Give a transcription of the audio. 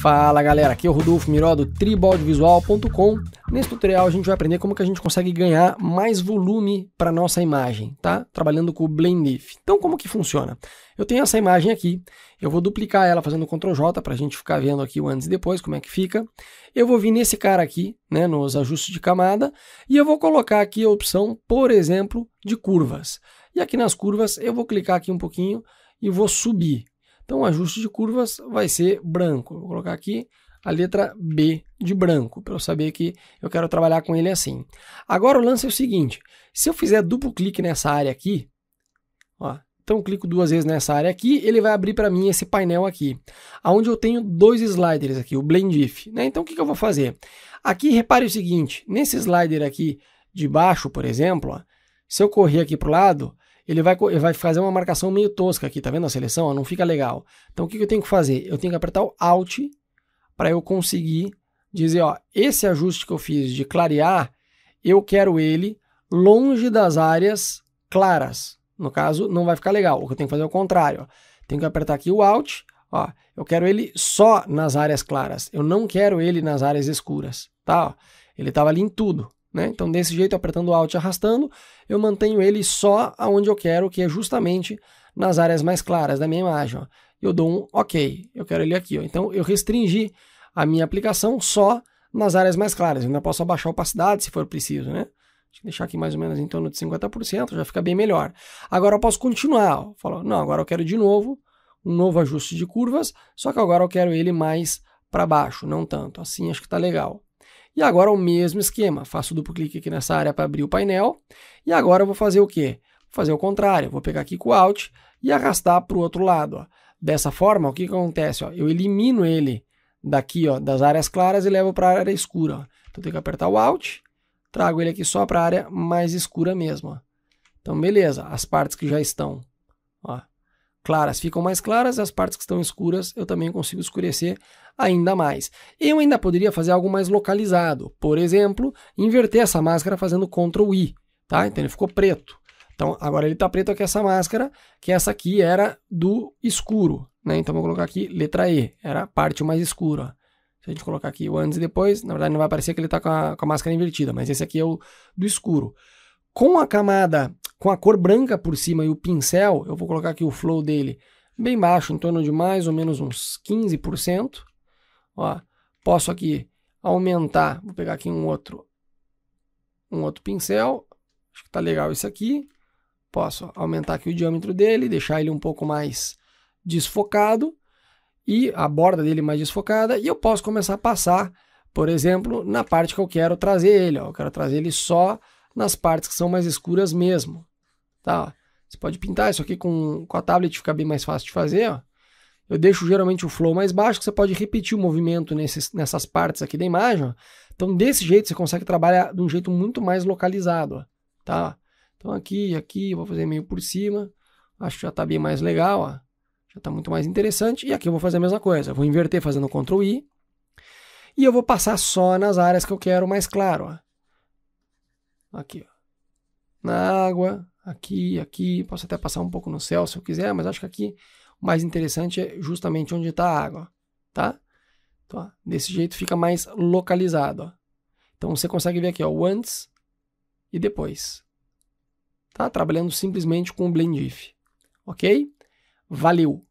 Fala galera, aqui é o Rodolfo Miró do tribaldvisual.com. Nesse tutorial a gente vai aprender como que a gente consegue ganhar mais volume para nossa imagem, tá? Trabalhando com o blend if. Então como que funciona? Eu tenho essa imagem aqui, eu vou duplicar ela fazendo Ctrl J para a gente ficar vendo aqui o antes e depois, como é que fica. Eu vou vir nesse cara aqui, né, nos ajustes de camada, e eu vou colocar aqui a opção, por exemplo, de curvas. E aqui nas curvas eu vou clicar aqui um pouquinho e vou subir. Então, o ajuste de curvas vai ser branco. Vou colocar aqui a letra B de branco, para eu saber que eu quero trabalhar com ele assim. Agora, o lance é o seguinte, se eu fizer duplo clique nessa área aqui, ó, então clico duas vezes nessa área aqui, ele vai abrir para mim esse painel aqui, onde eu tenho dois sliders aqui, o Blend If. Né? Então, o que, que eu vou fazer? Aqui, repare o seguinte, nesse slider aqui de baixo, por exemplo, ó, se eu correr aqui para o lado, ele vai, ele vai fazer uma marcação meio tosca aqui, tá vendo a seleção? não fica legal. Então o que, que eu tenho que fazer? Eu tenho que apertar o Alt para eu conseguir dizer, ó, esse ajuste que eu fiz de clarear, eu quero ele longe das áreas claras. No caso, não vai ficar legal. O que eu tenho que fazer é o contrário. Ó. Tenho que apertar aqui o Alt, ó, eu quero ele só nas áreas claras. Eu não quero ele nas áreas escuras, tá? Ó, ele estava ali em tudo. Né? Então, desse jeito, apertando Alt e arrastando, eu mantenho ele só aonde eu quero, que é justamente nas áreas mais claras da minha imagem. Ó. Eu dou um OK, eu quero ele aqui. Ó. Então, eu restringi a minha aplicação só nas áreas mais claras. Eu ainda posso abaixar a opacidade se for preciso, né? Deixa eu deixar aqui mais ou menos em torno de 50%, já fica bem melhor. Agora eu posso continuar. falou não, agora eu quero de novo um novo ajuste de curvas, só que agora eu quero ele mais para baixo, não tanto. Assim acho que está legal. E agora o mesmo esquema, faço duplo clique aqui nessa área para abrir o painel. E agora eu vou fazer o quê? Vou fazer o contrário, vou pegar aqui com o Alt e arrastar para o outro lado. Ó. Dessa forma, o que, que acontece? Ó? Eu elimino ele daqui ó, das áreas claras e levo para a área escura. Ó. Então tenho que apertar o Alt, trago ele aqui só para a área mais escura mesmo. Ó. Então beleza, as partes que já estão claras ficam mais claras, as partes que estão escuras eu também consigo escurecer ainda mais. Eu ainda poderia fazer algo mais localizado, por exemplo, inverter essa máscara fazendo Ctrl I, tá? Então ele ficou preto. Então agora ele está preto aqui é essa máscara, que essa aqui era do escuro, né? Então vou colocar aqui letra E, era a parte mais escura. Se a gente colocar aqui o antes e depois, na verdade não vai aparecer que ele está com, com, a máscara invertida, mas esse aqui é o do escuro. Com a camada com a cor branca por cima e o pincel, eu vou colocar aqui o flow dele bem baixo, em torno de mais ou menos uns 15%. Ó, posso aqui aumentar, vou pegar aqui um outro, um outro pincel, acho que tá legal isso aqui. Posso aumentar aqui o diâmetro dele, deixar ele um pouco mais desfocado e a borda dele mais desfocada e eu posso começar a passar, por exemplo, na parte que eu quero trazer ele, ó, eu quero trazer ele só nas partes que são mais escuras mesmo. Tá, Você pode pintar isso aqui com, com a tablet, fica bem mais fácil de fazer, ó. Eu deixo geralmente o flow mais baixo, que você pode repetir o movimento nesses, nessas partes aqui da imagem, ó. Então, desse jeito, você consegue trabalhar de um jeito muito mais localizado, ó. Tá? Então, aqui e aqui, vou fazer meio por cima. Acho que já tá bem mais legal, ó. Já tá muito mais interessante. E aqui eu vou fazer a mesma coisa. Eu vou inverter fazendo Ctrl I. E eu vou passar só nas áreas que eu quero mais claro, ó. Aqui, ó. Na água, aqui, aqui. Posso até passar um pouco no céu se eu quiser, mas acho que aqui o mais interessante é justamente onde está a água, tá? Então, ó, desse jeito fica mais localizado. Ó. Então você consegue ver aqui ó, o antes e depois. Tá? Trabalhando simplesmente com o Blendif. Ok? Valeu!